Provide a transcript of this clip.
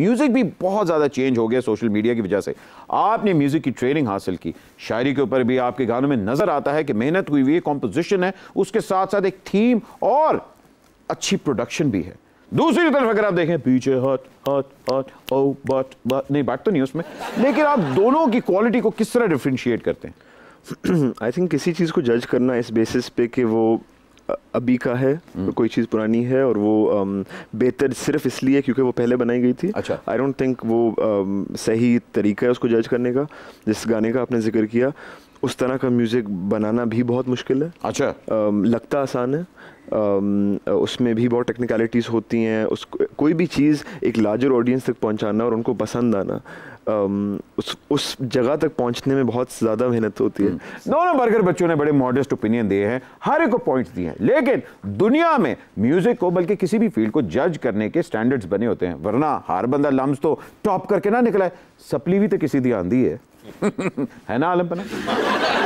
Music भी बहुत ज़्यादा चेंज हो गया सोशल मीडिया की वजह से आपने म्यूज़िक की ट्रेनिंग हासिल की शायरी के ऊपर भी आपके गानों में नज़र आता है कि मेहनत हुई हुई है कॉम्पोजिशन है उसके साथ साथ एक थीम और अच्छी प्रोडक्शन भी है दूसरी तरफ अगर आप देखें पीछे हट हट हट ओ बट बट नहीं बट तो नहीं उसमें लेकिन आप दोनों की क्वालिटी को किस तरह डिफ्रेंशिएट करते हैं आई थिंक किसी चीज़ को जज करना इस बेसिस पे कि वो अभी का है तो कोई चीज़ पुरानी है और वो बेहतर सिर्फ इसलिए क्योंकि वो पहले बनाई गई थी अच्छा आई डोंट थिंक वो सही तरीका है उसको जज करने का जिस गाने का आपने जिक्र किया उस तरह का म्यूज़िक बनाना भी बहुत मुश्किल है अच्छा लगता आसान है उसमें भी बहुत टेक्निकलिटीज़ होती हैं उस कोई भी चीज़ एक लार्जर ऑडियंस तक पहुंचाना और उनको पसंद आना उस उस जगह तक पहुंचने में बहुत ज़्यादा मेहनत होती है हम्म। दोनों बर्गर बच्चों ने बड़े मॉडर्स्ट ओपिनियन दिए हैं हर एक को पॉइंट्स दिए हैं लेकिन दुनिया में म्यूज़िक को बल्कि किसी भी फील्ड को जज करने के स्टैंडर्ड्स बने होते हैं वरना हर बंदा लम्स तो टॉप करके ना निकला है भी तो किसी दी आंदी है है ना आलम पना